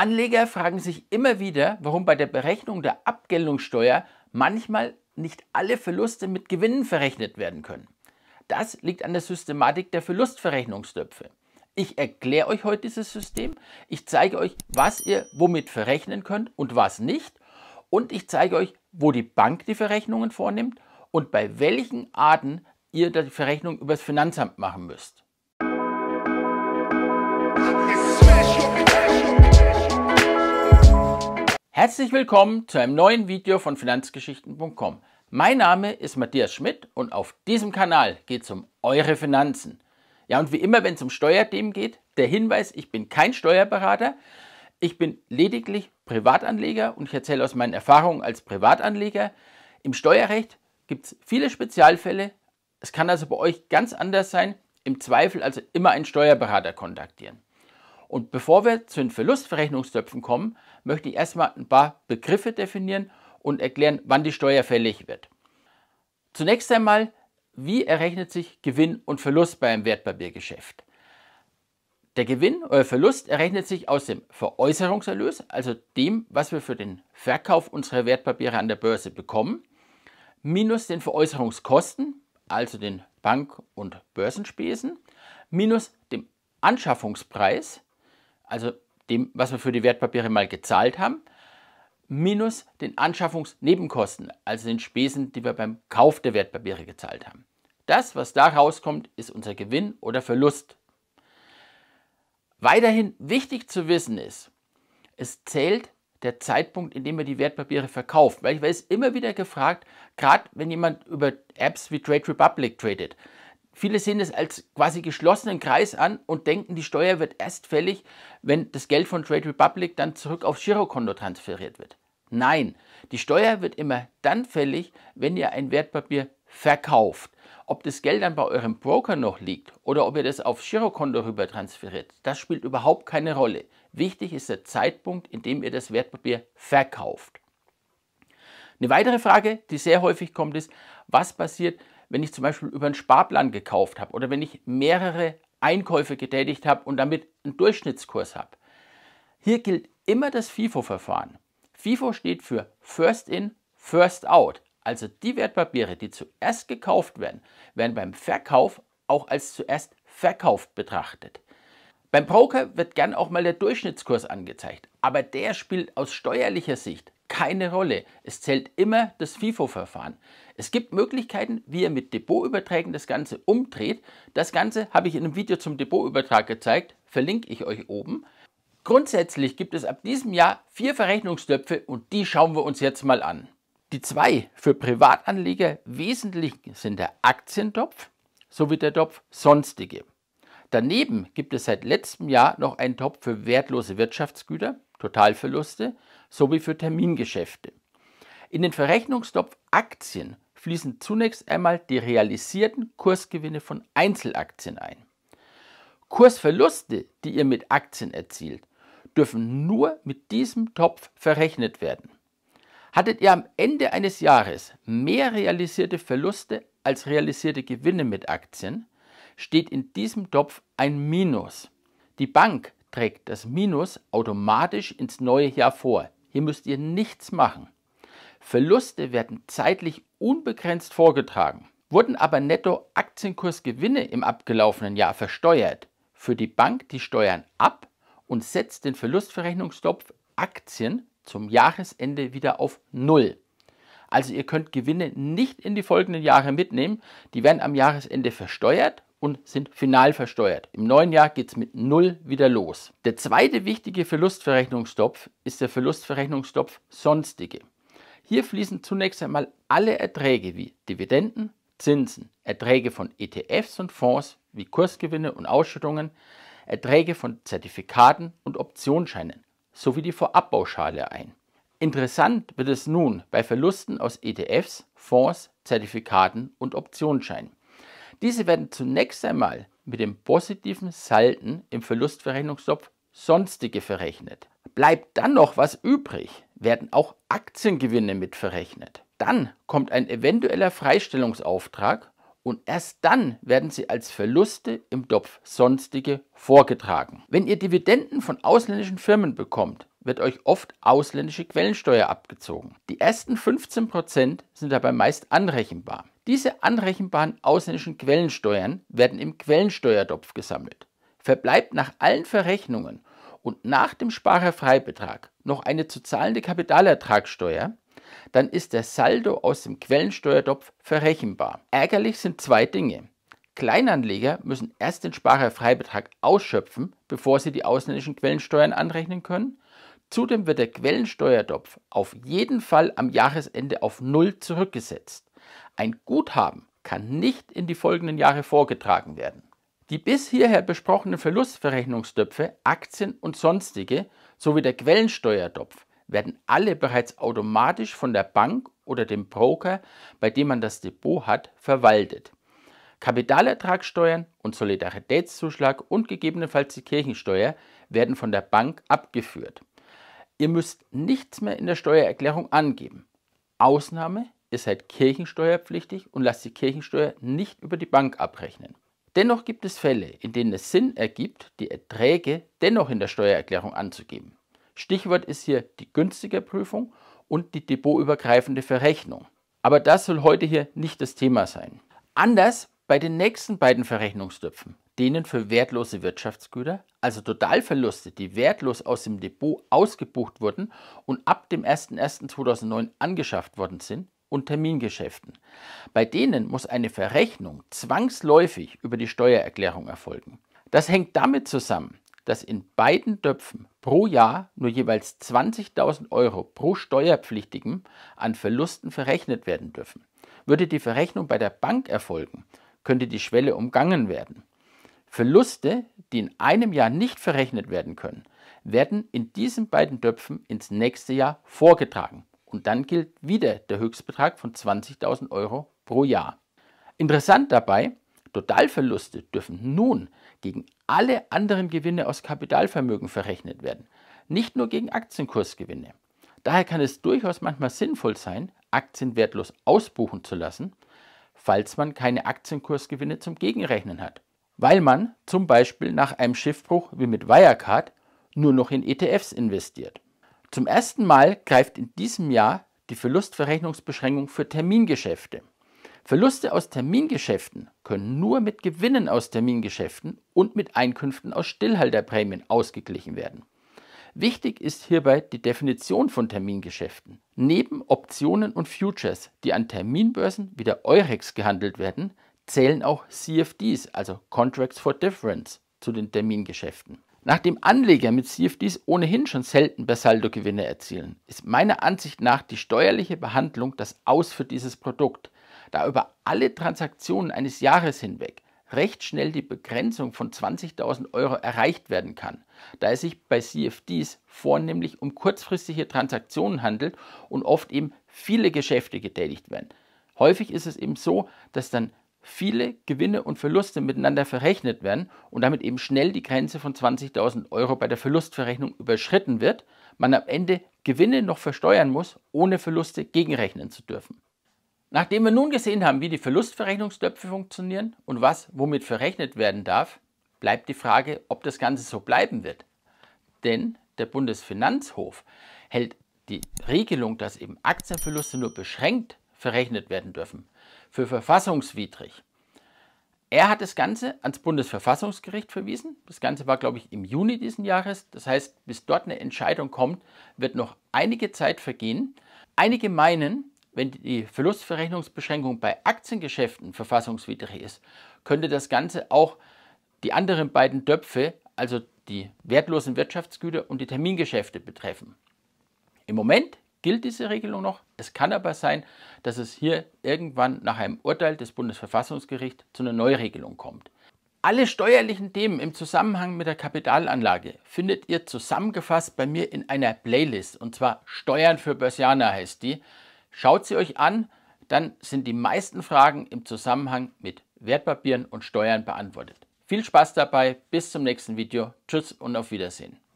Anleger fragen sich immer wieder, warum bei der Berechnung der Abgeltungssteuer manchmal nicht alle Verluste mit Gewinnen verrechnet werden können. Das liegt an der Systematik der Verlustverrechnungstöpfe. Ich erkläre euch heute dieses System, ich zeige euch, was ihr womit verrechnen könnt und was nicht und ich zeige euch, wo die Bank die Verrechnungen vornimmt und bei welchen Arten ihr die Verrechnung übers Finanzamt machen müsst. Herzlich willkommen zu einem neuen Video von Finanzgeschichten.com. Mein Name ist Matthias Schmidt und auf diesem Kanal geht es um eure Finanzen. Ja, und wie immer, wenn es um Steuerthemen geht, der Hinweis, ich bin kein Steuerberater, ich bin lediglich Privatanleger und ich erzähle aus meinen Erfahrungen als Privatanleger. Im Steuerrecht gibt es viele Spezialfälle. Es kann also bei euch ganz anders sein. Im Zweifel also immer einen Steuerberater kontaktieren. Und bevor wir zu den Verlustverrechnungstöpfen kommen, möchte ich erstmal ein paar Begriffe definieren und erklären, wann die Steuer fällig wird. Zunächst einmal, wie errechnet sich Gewinn und Verlust bei einem Wertpapiergeschäft? Der Gewinn oder Verlust errechnet sich aus dem Veräußerungserlös, also dem, was wir für den Verkauf unserer Wertpapiere an der Börse bekommen, minus den Veräußerungskosten, also den Bank- und Börsenspesen, minus dem Anschaffungspreis, also dem, was wir für die Wertpapiere mal gezahlt haben, minus den Anschaffungsnebenkosten, also den Spesen, die wir beim Kauf der Wertpapiere gezahlt haben. Das, was da rauskommt, ist unser Gewinn oder Verlust. Weiterhin wichtig zu wissen ist, es zählt der Zeitpunkt, in dem wir die Wertpapiere verkaufen. Weil ich werde immer wieder gefragt, gerade wenn jemand über Apps wie Trade Republic tradet, Viele sehen es als quasi geschlossenen Kreis an und denken, die Steuer wird erst fällig, wenn das Geld von Trade Republic dann zurück aufs Girokonto transferiert wird. Nein, die Steuer wird immer dann fällig, wenn ihr ein Wertpapier verkauft. Ob das Geld dann bei eurem Broker noch liegt oder ob ihr das aufs Girokonto rüber transferiert, das spielt überhaupt keine Rolle. Wichtig ist der Zeitpunkt, in dem ihr das Wertpapier verkauft. Eine weitere Frage, die sehr häufig kommt, ist, was passiert, wenn ich zum Beispiel über einen Sparplan gekauft habe oder wenn ich mehrere Einkäufe getätigt habe und damit einen Durchschnittskurs habe. Hier gilt immer das FIFO-Verfahren. FIFO steht für First In, First Out. Also die Wertpapiere, die zuerst gekauft werden, werden beim Verkauf auch als zuerst verkauft betrachtet. Beim Broker wird gern auch mal der Durchschnittskurs angezeigt, aber der spielt aus steuerlicher Sicht keine Rolle. Es zählt immer das FIFO-Verfahren. Es gibt Möglichkeiten, wie ihr mit Depotüberträgen das Ganze umdreht. Das Ganze habe ich in einem Video zum Depotübertrag gezeigt, verlinke ich euch oben. Grundsätzlich gibt es ab diesem Jahr vier Verrechnungstöpfe und die schauen wir uns jetzt mal an. Die zwei für Privatanleger wesentlichen sind der Aktientopf sowie der Topf Sonstige. Daneben gibt es seit letztem Jahr noch einen Topf für wertlose Wirtschaftsgüter, Totalverluste, sowie für Termingeschäfte. In den Verrechnungstopf Aktien fließen zunächst einmal die realisierten Kursgewinne von Einzelaktien ein. Kursverluste, die ihr mit Aktien erzielt, dürfen nur mit diesem Topf verrechnet werden. Hattet ihr am Ende eines Jahres mehr realisierte Verluste als realisierte Gewinne mit Aktien, steht in diesem Topf ein Minus. Die Bank trägt das Minus automatisch ins neue Jahr vor. Hier müsst ihr nichts machen. Verluste werden zeitlich unbegrenzt vorgetragen, wurden aber netto Aktienkursgewinne im abgelaufenen Jahr versteuert, führt die Bank die Steuern ab und setzt den Verlustverrechnungstopf Aktien zum Jahresende wieder auf Null. Also ihr könnt Gewinne nicht in die folgenden Jahre mitnehmen, die werden am Jahresende versteuert und sind final versteuert. Im neuen Jahr geht es mit null wieder los. Der zweite wichtige Verlustverrechnungsstopf ist der Verlustverrechnungsstopf Sonstige. Hier fließen zunächst einmal alle Erträge wie Dividenden, Zinsen, Erträge von ETFs und Fonds wie Kursgewinne und Ausschüttungen, Erträge von Zertifikaten und Optionsscheinen sowie die Vorabbauschale ein. Interessant wird es nun bei Verlusten aus ETFs, Fonds, Zertifikaten und Optionsscheinen. Diese werden zunächst einmal mit dem positiven Salden im Verlustverrechnungstopf sonstige verrechnet. Bleibt dann noch was übrig, werden auch Aktiengewinne mitverrechnet. Dann kommt ein eventueller Freistellungsauftrag und erst dann werden sie als Verluste im Topf sonstige vorgetragen. Wenn ihr Dividenden von ausländischen Firmen bekommt, wird euch oft ausländische Quellensteuer abgezogen. Die ersten 15% sind dabei meist anrechenbar. Diese anrechenbaren ausländischen Quellensteuern werden im Quellensteuertopf gesammelt. Verbleibt nach allen Verrechnungen und nach dem Sparerfreibetrag noch eine zu zahlende Kapitalertragssteuer, dann ist der Saldo aus dem Quellensteuertopf verrechenbar. Ärgerlich sind zwei Dinge. Kleinanleger müssen erst den Sparerfreibetrag ausschöpfen, bevor sie die ausländischen Quellensteuern anrechnen können. Zudem wird der Quellensteuertopf auf jeden Fall am Jahresende auf Null zurückgesetzt. Ein Guthaben kann nicht in die folgenden Jahre vorgetragen werden. Die bis hierher besprochenen Verlustverrechnungstöpfe, Aktien und sonstige sowie der Quellensteuertopf werden alle bereits automatisch von der Bank oder dem Broker, bei dem man das Depot hat, verwaltet. Kapitalertragssteuern und Solidaritätszuschlag und gegebenenfalls die Kirchensteuer werden von der Bank abgeführt. Ihr müsst nichts mehr in der Steuererklärung angeben. Ausnahme ihr halt seid kirchensteuerpflichtig und lasst die Kirchensteuer nicht über die Bank abrechnen. Dennoch gibt es Fälle, in denen es Sinn ergibt, die Erträge dennoch in der Steuererklärung anzugeben. Stichwort ist hier die günstige Prüfung und die depotübergreifende Verrechnung. Aber das soll heute hier nicht das Thema sein. Anders bei den nächsten beiden Verrechnungstöpfen, denen für wertlose Wirtschaftsgüter, also Totalverluste, die wertlos aus dem Depot ausgebucht wurden und ab dem 01.01.2009 angeschafft worden sind, und Termingeschäften. Bei denen muss eine Verrechnung zwangsläufig über die Steuererklärung erfolgen. Das hängt damit zusammen, dass in beiden Töpfen pro Jahr nur jeweils 20.000 Euro pro Steuerpflichtigen an Verlusten verrechnet werden dürfen. Würde die Verrechnung bei der Bank erfolgen, könnte die Schwelle umgangen werden. Verluste, die in einem Jahr nicht verrechnet werden können, werden in diesen beiden Töpfen ins nächste Jahr vorgetragen. Und dann gilt wieder der Höchstbetrag von 20.000 Euro pro Jahr. Interessant dabei, Totalverluste dürfen nun gegen alle anderen Gewinne aus Kapitalvermögen verrechnet werden, nicht nur gegen Aktienkursgewinne. Daher kann es durchaus manchmal sinnvoll sein, Aktien wertlos ausbuchen zu lassen, falls man keine Aktienkursgewinne zum Gegenrechnen hat, weil man zum Beispiel nach einem Schiffbruch wie mit Wirecard nur noch in ETFs investiert. Zum ersten Mal greift in diesem Jahr die Verlustverrechnungsbeschränkung für Termingeschäfte. Verluste aus Termingeschäften können nur mit Gewinnen aus Termingeschäften und mit Einkünften aus Stillhalterprämien ausgeglichen werden. Wichtig ist hierbei die Definition von Termingeschäften. Neben Optionen und Futures, die an Terminbörsen wie der Eurex gehandelt werden, zählen auch CFDs, also Contracts for Difference, zu den Termingeschäften. Nachdem Anleger mit CFDs ohnehin schon selten bei Saldo Gewinne erzielen, ist meiner Ansicht nach die steuerliche Behandlung das Aus für dieses Produkt, da über alle Transaktionen eines Jahres hinweg recht schnell die Begrenzung von 20.000 Euro erreicht werden kann, da es sich bei CFDs vornehmlich um kurzfristige Transaktionen handelt und oft eben viele Geschäfte getätigt werden. Häufig ist es eben so, dass dann viele Gewinne und Verluste miteinander verrechnet werden und damit eben schnell die Grenze von 20.000 Euro bei der Verlustverrechnung überschritten wird, man am Ende Gewinne noch versteuern muss, ohne Verluste gegenrechnen zu dürfen. Nachdem wir nun gesehen haben, wie die Verlustverrechnungstöpfe funktionieren und was womit verrechnet werden darf, bleibt die Frage, ob das Ganze so bleiben wird. Denn der Bundesfinanzhof hält die Regelung, dass eben Aktienverluste nur beschränkt verrechnet werden dürfen, für verfassungswidrig. Er hat das Ganze ans Bundesverfassungsgericht verwiesen. Das Ganze war, glaube ich, im Juni diesen Jahres. Das heißt, bis dort eine Entscheidung kommt, wird noch einige Zeit vergehen. Einige meinen, wenn die Verlustverrechnungsbeschränkung bei Aktiengeschäften verfassungswidrig ist, könnte das Ganze auch die anderen beiden Töpfe, also die wertlosen Wirtschaftsgüter und die Termingeschäfte betreffen. Im Moment gilt diese Regelung noch. Es kann aber sein, dass es hier irgendwann nach einem Urteil des Bundesverfassungsgerichts zu einer Neuregelung kommt. Alle steuerlichen Themen im Zusammenhang mit der Kapitalanlage findet ihr zusammengefasst bei mir in einer Playlist und zwar Steuern für Börsianer heißt die. Schaut sie euch an, dann sind die meisten Fragen im Zusammenhang mit Wertpapieren und Steuern beantwortet. Viel Spaß dabei, bis zum nächsten Video. Tschüss und auf Wiedersehen.